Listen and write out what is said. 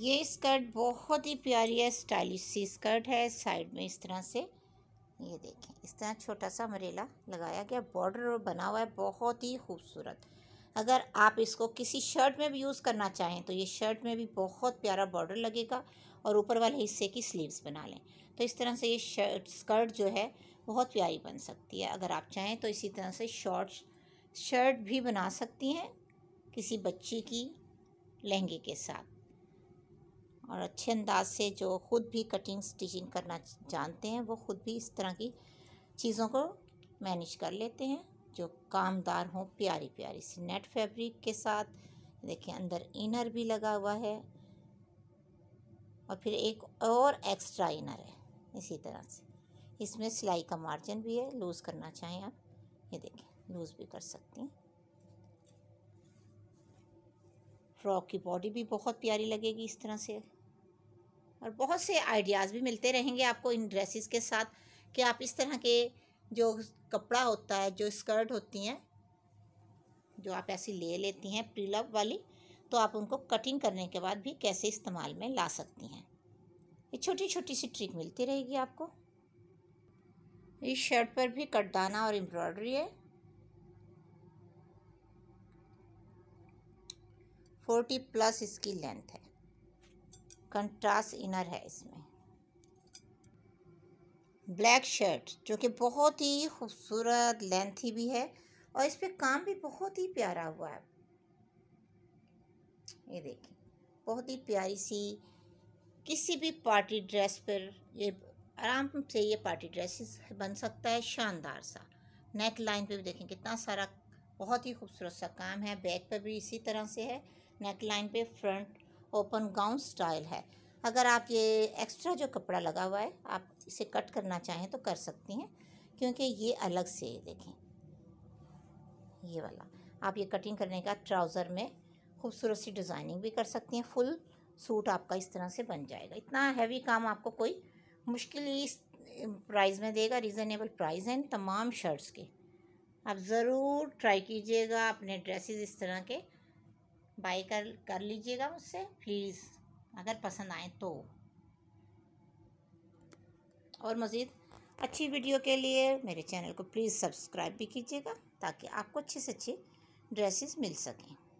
ये स्कर्ट बहुत ही प्यारी है स्टाइलिश सी स्कर्ट है साइड में इस तरह से ये देखें इस तरह छोटा सा मरेला लगाया गया बॉर्डर बना हुआ है बहुत ही खूबसूरत अगर आप इसको किसी शर्ट में भी यूज़ करना चाहें तो ये शर्ट में भी बहुत प्यारा बॉर्डर लगेगा और ऊपर वाले हिस्से की स्लीव्स बना लें तो इस तरह से ये शर्ट स्कर्ट जो है बहुत प्यारी बन सकती है अगर आप चाहें तो इसी तरह से शॉर्ट शर्ट भी बना सकती हैं किसी बच्ची की लहंगे के साथ और अच्छे अंदाज से जो ख़ुद भी कटिंग स्टिचिंग करना जानते हैं वो ख़ुद भी इस तरह की चीज़ों को मैनेज कर लेते हैं जो कामदार हों प्यारी प्यारी सी नेट फैब्रिक के साथ देखिए अंदर इनर भी लगा हुआ है और फिर एक और एक्स्ट्रा इनर है इसी तरह से इसमें सिलाई का मार्जिन भी है लूज़ करना चाहें आप ये देखें लूज़ भी कर सकती हैं फ्रॉक की बॉडी भी बहुत प्यारी लगेगी इस तरह से और बहुत से आइडियाज़ भी मिलते रहेंगे आपको इन ड्रेसेस के साथ कि आप इस तरह के जो कपड़ा होता है जो स्कर्ट होती हैं जो आप ऐसी ले लेती हैं प्रीलव वाली तो आप उनको कटिंग करने के बाद भी कैसे इस्तेमाल में ला सकती हैं ये छोटी छोटी सी ट्रिक मिलती रहेगी आपको इस शर्ट पर भी कटदाना और एम्ब्रॉयडरी है फोर्टी प्लस इसकी लेंथ है कंट्रास्ट इनर है इसमें ब्लैक शर्ट जो कि बहुत ही खूबसूरत लेंथी भी है और इस पर काम भी बहुत ही प्यारा हुआ है ये देखिए बहुत ही प्यारी सी किसी भी पार्टी ड्रेस पर ये आराम से ये पार्टी ड्रेसेस बन सकता है शानदार सा नेक लाइन पे भी देखें कितना सारा बहुत ही खूबसूरत सा काम है बैक पर भी इसी तरह से है नेक लाइन पे फ्रंट ओपन गाउन स्टाइल है अगर आप ये एक्स्ट्रा जो कपड़ा लगा हुआ है आप इसे कट करना चाहें तो कर सकती हैं क्योंकि ये अलग से देखें ये वाला आप ये कटिंग करने का ट्राउज़र में खूबसूरत सी डिज़ाइनिंग भी कर सकती हैं फुल सूट आपका इस तरह से बन जाएगा इतना हैवी काम आपको कोई मुश्किल ही प्राइस में देगा रीज़नेबल प्राइस हैं तमाम शर्ट्स के आप ज़रूर ट्राई कीजिएगा अपने ड्रेसेस इस तरह के बाई कर कर लीजिएगा मुझसे प्लीज़ अगर पसंद आए तो और मज़ीद अच्छी वीडियो के लिए मेरे चैनल को प्लीज़ सब्सक्राइब भी कीजिएगा ताकि आपको अच्छे से अच्छी ड्रेसेस मिल सकें